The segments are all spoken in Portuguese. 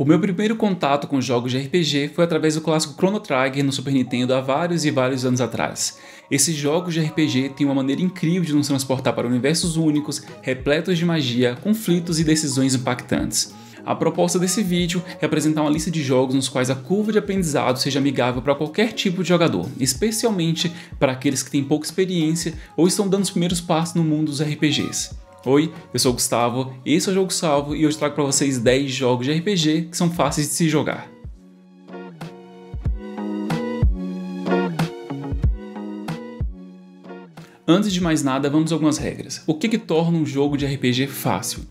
O meu primeiro contato com jogos de RPG foi através do clássico Chrono Trigger no Super Nintendo há vários e vários anos atrás. Esses jogos de RPG têm uma maneira incrível de nos transportar para universos únicos, repletos de magia, conflitos e decisões impactantes. A proposta desse vídeo é apresentar uma lista de jogos nos quais a curva de aprendizado seja amigável para qualquer tipo de jogador, especialmente para aqueles que têm pouca experiência ou estão dando os primeiros passos no mundo dos RPGs. Oi, eu sou o Gustavo, esse é o Jogo Salvo e hoje trago para vocês 10 jogos de RPG que são fáceis de se jogar. Antes de mais nada, vamos a algumas regras. O que, que torna um jogo de RPG fácil?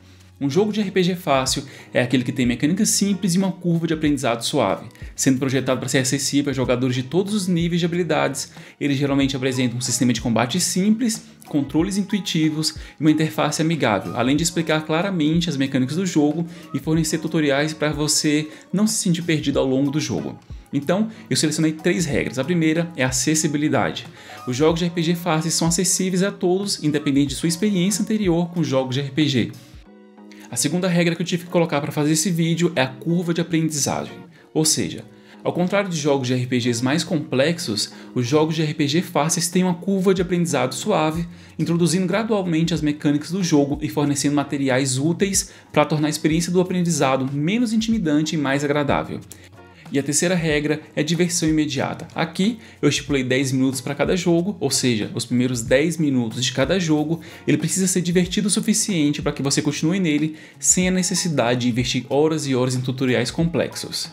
Um jogo de RPG fácil é aquele que tem mecânicas simples e uma curva de aprendizado suave. Sendo projetado para ser acessível a jogadores de todos os níveis de habilidades, ele geralmente apresenta um sistema de combate simples, controles intuitivos e uma interface amigável, além de explicar claramente as mecânicas do jogo e fornecer tutoriais para você não se sentir perdido ao longo do jogo. Então, eu selecionei três regras. A primeira é a acessibilidade. Os jogos de RPG fáceis são acessíveis a todos, independente de sua experiência anterior com jogos de RPG. A segunda regra que eu tive que colocar para fazer esse vídeo é a curva de aprendizagem, ou seja, ao contrário de jogos de RPGs mais complexos, os jogos de RPG fáceis têm uma curva de aprendizado suave, introduzindo gradualmente as mecânicas do jogo e fornecendo materiais úteis para tornar a experiência do aprendizado menos intimidante e mais agradável. E a terceira regra é diversão imediata. Aqui eu estipulei 10 minutos para cada jogo, ou seja, os primeiros 10 minutos de cada jogo, ele precisa ser divertido o suficiente para que você continue nele sem a necessidade de investir horas e horas em tutoriais complexos.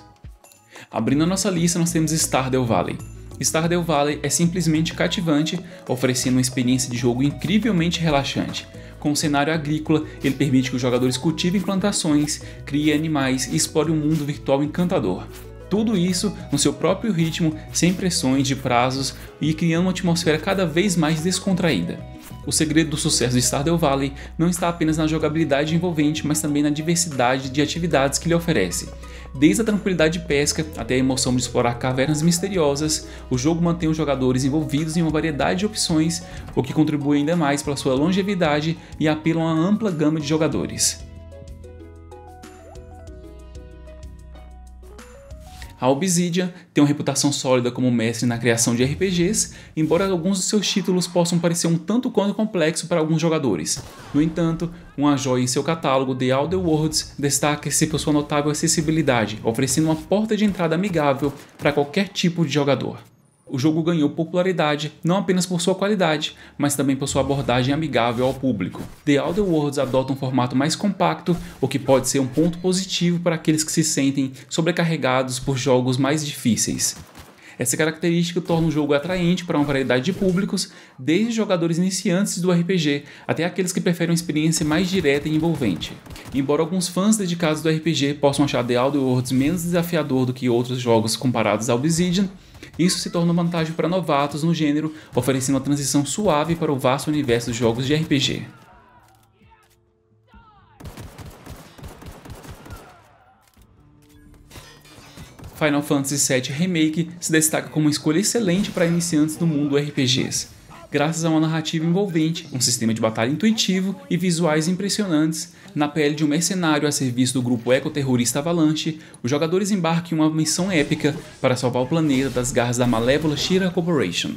Abrindo a nossa lista, nós temos Stardew Valley. Stardew Valley é simplesmente cativante, oferecendo uma experiência de jogo incrivelmente relaxante. Com o cenário agrícola, ele permite que os jogadores cultivem plantações, criem animais e explorem um mundo virtual encantador. Tudo isso no seu próprio ritmo, sem pressões de prazos e criando uma atmosfera cada vez mais descontraída. O segredo do sucesso do Stardew Valley não está apenas na jogabilidade envolvente, mas também na diversidade de atividades que ele oferece. Desde a tranquilidade de pesca até a emoção de explorar cavernas misteriosas, o jogo mantém os jogadores envolvidos em uma variedade de opções, o que contribui ainda mais para sua longevidade e apela a uma ampla gama de jogadores. A Obsidian tem uma reputação sólida como mestre na criação de RPGs, embora alguns de seus títulos possam parecer um tanto quanto complexo para alguns jogadores. No entanto, uma joia em seu catálogo, The Outer Worlds, destaca-se por sua notável acessibilidade, oferecendo uma porta de entrada amigável para qualquer tipo de jogador o jogo ganhou popularidade não apenas por sua qualidade, mas também por sua abordagem amigável ao público. The Elder Worlds adota um formato mais compacto, o que pode ser um ponto positivo para aqueles que se sentem sobrecarregados por jogos mais difíceis. Essa característica torna o jogo atraente para uma variedade de públicos, desde jogadores iniciantes do RPG até aqueles que preferem uma experiência mais direta e envolvente. Embora alguns fãs dedicados do RPG possam achar The Elder Worlds menos desafiador do que outros jogos comparados a Obsidian, isso se tornou vantagem para novatos no gênero, oferecendo uma transição suave para o vasto universo dos jogos de RPG. Final Fantasy VII Remake se destaca como uma escolha excelente para iniciantes do mundo RPGs graças a uma narrativa envolvente, um sistema de batalha intuitivo e visuais impressionantes. Na pele de um mercenário a serviço do grupo ecoterrorista Avalanche, os jogadores embarcam em uma missão épica para salvar o planeta das garras da malévola Shira Corporation.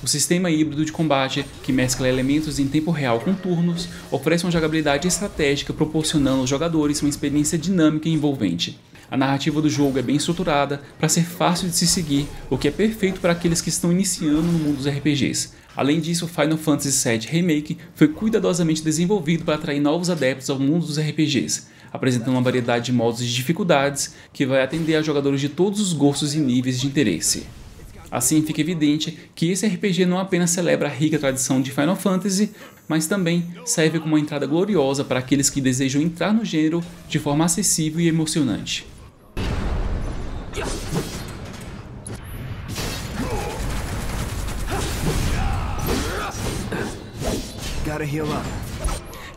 O sistema híbrido de combate, que mescla elementos em tempo real com turnos, oferece uma jogabilidade estratégica proporcionando aos jogadores uma experiência dinâmica e envolvente. A narrativa do jogo é bem estruturada para ser fácil de se seguir, o que é perfeito para aqueles que estão iniciando no mundo dos RPGs. Além disso, Final Fantasy VII Remake foi cuidadosamente desenvolvido para atrair novos adeptos ao mundo dos RPGs, apresentando uma variedade de modos e dificuldades que vai atender a jogadores de todos os gostos e níveis de interesse. Assim fica evidente que esse RPG não apenas celebra a rica tradição de Final Fantasy, mas também serve como uma entrada gloriosa para aqueles que desejam entrar no gênero de forma acessível e emocionante.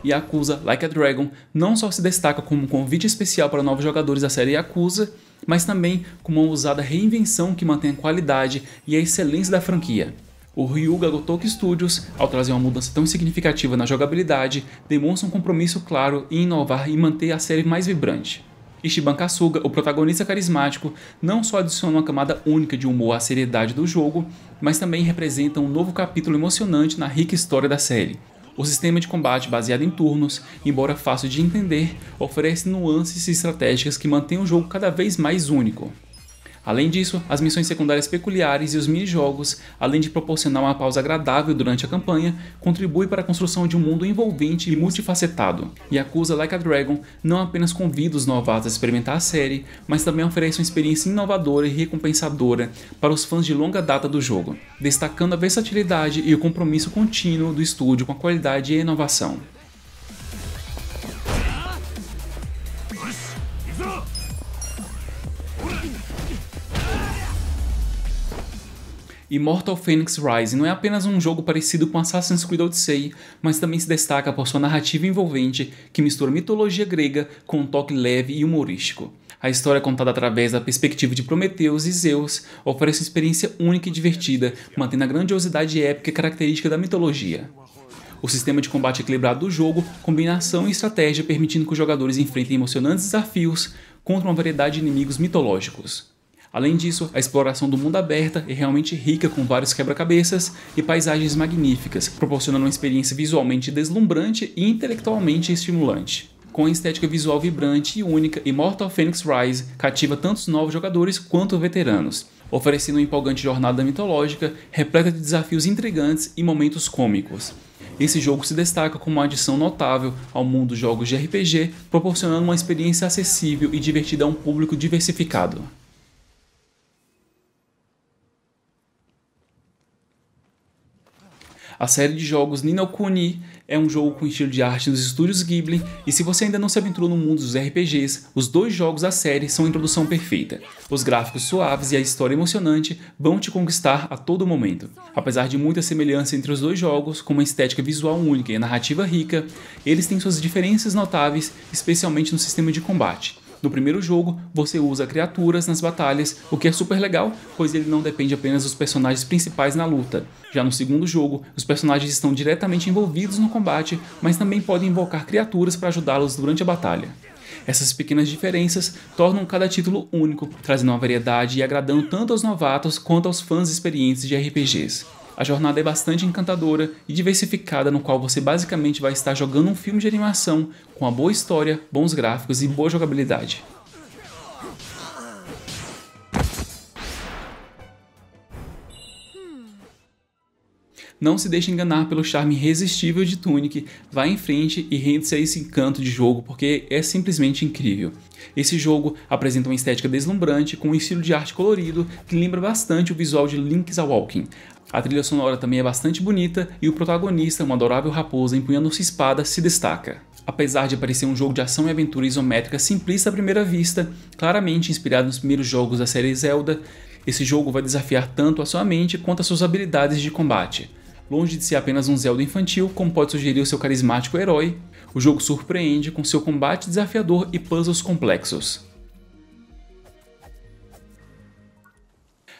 Yakuza Like a Dragon não só se destaca como um convite especial para novos jogadores da série Yakuza, mas também como uma ousada reinvenção que mantém a qualidade e a excelência da franquia. O Ryuga Gotoku Studios, ao trazer uma mudança tão significativa na jogabilidade, demonstra um compromisso claro em inovar e manter a série mais vibrante. Ishiban Kasuga, o protagonista carismático, não só adiciona uma camada única de humor à seriedade do jogo, mas também representa um novo capítulo emocionante na rica história da série. O sistema de combate baseado em turnos, embora fácil de entender, oferece nuances estratégicas que mantêm o jogo cada vez mais único. Além disso, as missões secundárias peculiares e os mini-jogos, além de proporcionar uma pausa agradável durante a campanha, contribuem para a construção de um mundo envolvente e multifacetado. Yakuza Like a Dragon não apenas convida os novatos a experimentar a série, mas também oferece uma experiência inovadora e recompensadora para os fãs de longa data do jogo, destacando a versatilidade e o compromisso contínuo do estúdio com a qualidade e a inovação. Immortal Phoenix Rising não é apenas um jogo parecido com Assassin's Creed Odyssey, mas também se destaca por sua narrativa envolvente que mistura mitologia grega com um toque leve e humorístico. A história é contada através da perspectiva de Prometeus e Zeus oferece uma experiência única e divertida, mantendo a grandiosidade épica característica da mitologia. O sistema de combate equilibrado do jogo combina ação e estratégia, permitindo que os jogadores enfrentem emocionantes desafios contra uma variedade de inimigos mitológicos. Além disso, a exploração do mundo aberta é realmente rica com vários quebra-cabeças e paisagens magníficas, proporcionando uma experiência visualmente deslumbrante e intelectualmente estimulante com estética visual vibrante e única, Immortal Phoenix Rise cativa tantos novos jogadores quanto veteranos, oferecendo uma empolgante jornada mitológica repleta de desafios intrigantes e momentos cômicos. Esse jogo se destaca como uma adição notável ao mundo dos jogos de RPG, proporcionando uma experiência acessível e divertida a um público diversificado. A série de jogos Nino Kuni é um jogo com estilo de arte dos estúdios Ghibli, e se você ainda não se aventurou no mundo dos RPGs, os dois jogos da série são a introdução perfeita. Os gráficos suaves e a história emocionante vão te conquistar a todo momento. Apesar de muita semelhança entre os dois jogos, com uma estética visual única e narrativa rica, eles têm suas diferenças notáveis, especialmente no sistema de combate. No primeiro jogo, você usa criaturas nas batalhas, o que é super legal, pois ele não depende apenas dos personagens principais na luta. Já no segundo jogo, os personagens estão diretamente envolvidos no combate, mas também podem invocar criaturas para ajudá-los durante a batalha. Essas pequenas diferenças tornam cada título único, trazendo uma variedade e agradando tanto aos novatos quanto aos fãs experientes de RPGs. A jornada é bastante encantadora e diversificada, no qual você basicamente vai estar jogando um filme de animação com uma boa história, bons gráficos e boa jogabilidade. Não se deixe enganar pelo charme irresistível de Tunic, vá em frente e rende-se a esse encanto de jogo porque é simplesmente incrível. Esse jogo apresenta uma estética deslumbrante com um estilo de arte colorido que lembra bastante o visual de Link's Awakening, a trilha sonora também é bastante bonita e o protagonista, uma adorável raposa empunhando sua espada, se destaca. Apesar de parecer um jogo de ação e aventura isométrica simplista à primeira vista, claramente inspirado nos primeiros jogos da série Zelda, esse jogo vai desafiar tanto a sua mente quanto as suas habilidades de combate. Longe de ser apenas um Zelda infantil, como pode sugerir o seu carismático herói, o jogo surpreende com seu combate desafiador e puzzles complexos.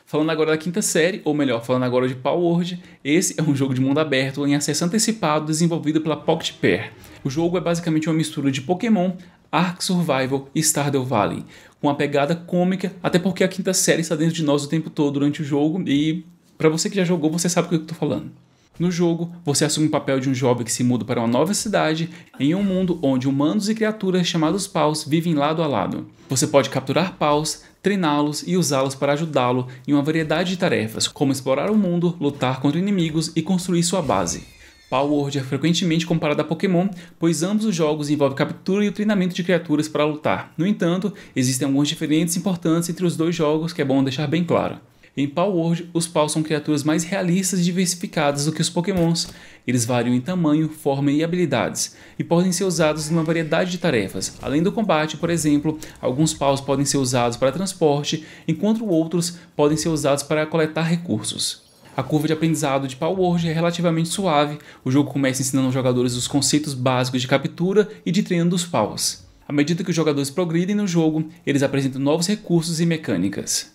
Falando agora da quinta série, ou melhor, falando agora de World, esse é um jogo de mundo aberto em acesso antecipado desenvolvido pela Pocket Pair. O jogo é basicamente uma mistura de Pokémon, Ark Survival e Stardew Valley, com uma pegada cômica, até porque a quinta série está dentro de nós o tempo todo durante o jogo e para você que já jogou, você sabe o que eu estou falando. No jogo, você assume o papel de um jovem que se muda para uma nova cidade, em um mundo onde humanos e criaturas chamados paus vivem lado a lado. Você pode capturar paus, treiná-los e usá-los para ajudá-lo em uma variedade de tarefas, como explorar o mundo, lutar contra inimigos e construir sua base. Palworld é frequentemente comparada a Pokémon, pois ambos os jogos envolvem captura e o treinamento de criaturas para lutar. No entanto, existem algumas diferenças importantes entre os dois jogos que é bom deixar bem claro. Em Power World, os paus são criaturas mais realistas e diversificadas do que os Pokémons. Eles variam em tamanho, forma e habilidades, e podem ser usados em uma variedade de tarefas. Além do combate, por exemplo, alguns Paus podem ser usados para transporte, enquanto outros podem ser usados para coletar recursos. A curva de aprendizado de Power World é relativamente suave, o jogo começa ensinando aos jogadores os conceitos básicos de captura e de treino dos paus. À medida que os jogadores progridem no jogo, eles apresentam novos recursos e mecânicas.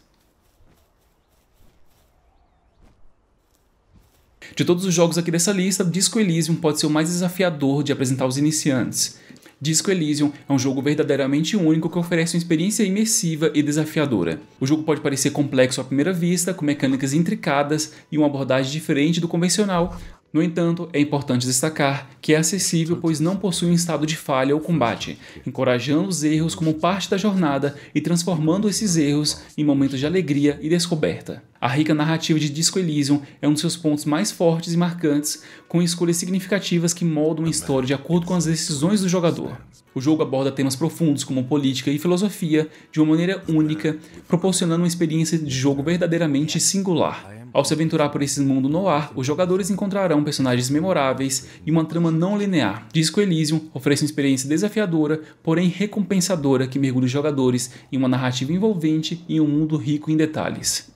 De todos os jogos aqui dessa lista, Disco Elysium pode ser o mais desafiador de apresentar aos iniciantes. Disco Elysium é um jogo verdadeiramente único que oferece uma experiência imersiva e desafiadora. O jogo pode parecer complexo à primeira vista, com mecânicas intricadas e uma abordagem diferente do convencional. No entanto, é importante destacar que é acessível pois não possui um estado de falha ou combate, encorajando os erros como parte da jornada e transformando esses erros em momentos de alegria e descoberta. A rica narrativa de Disco Elysium é um dos seus pontos mais fortes e marcantes, com escolhas significativas que moldam a história de acordo com as decisões do jogador. O jogo aborda temas profundos como política e filosofia de uma maneira única, proporcionando uma experiência de jogo verdadeiramente singular. Ao se aventurar por esse mundo no ar, os jogadores encontrarão personagens memoráveis e uma trama não linear. Disco Elysium oferece uma experiência desafiadora, porém recompensadora, que mergulha os jogadores em uma narrativa envolvente e um mundo rico em detalhes.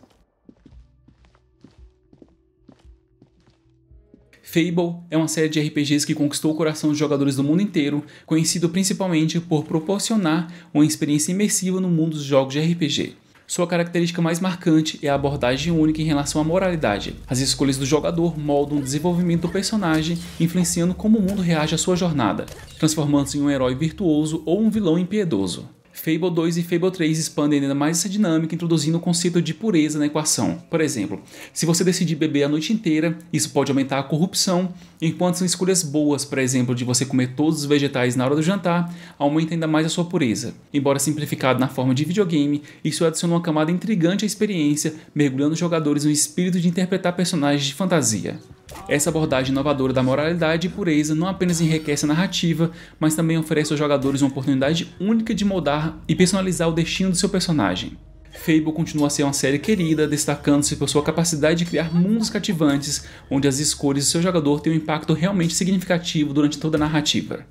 Fable é uma série de RPGs que conquistou o coração dos jogadores do mundo inteiro, conhecido principalmente por proporcionar uma experiência imersiva no mundo dos jogos de RPG. Sua característica mais marcante é a abordagem única em relação à moralidade. As escolhas do jogador moldam o desenvolvimento do personagem, influenciando como o mundo reage à sua jornada, transformando-se em um herói virtuoso ou um vilão impiedoso. Fable 2 e Fable 3 expandem ainda mais essa dinâmica, introduzindo o conceito de pureza na equação. Por exemplo, se você decidir beber a noite inteira, isso pode aumentar a corrupção, enquanto são escolhas boas, por exemplo, de você comer todos os vegetais na hora do jantar, aumenta ainda mais a sua pureza. Embora simplificado na forma de videogame, isso adiciona uma camada intrigante à experiência, mergulhando os jogadores no espírito de interpretar personagens de fantasia. Essa abordagem inovadora da moralidade e pureza não apenas enriquece a narrativa, mas também oferece aos jogadores uma oportunidade única de moldar e personalizar o destino do seu personagem. Fable continua a ser uma série querida, destacando-se por sua capacidade de criar mundos cativantes, onde as escolhas do seu jogador têm um impacto realmente significativo durante toda a narrativa.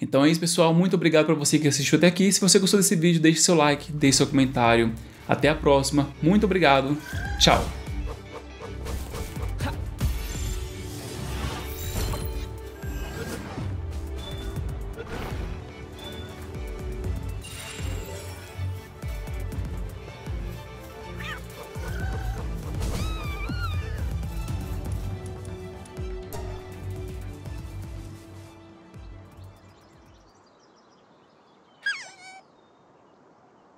Então é isso, pessoal. Muito obrigado para você que assistiu até aqui. Se você gostou desse vídeo, deixe seu like, deixe seu comentário. Até a próxima. Muito obrigado. Tchau.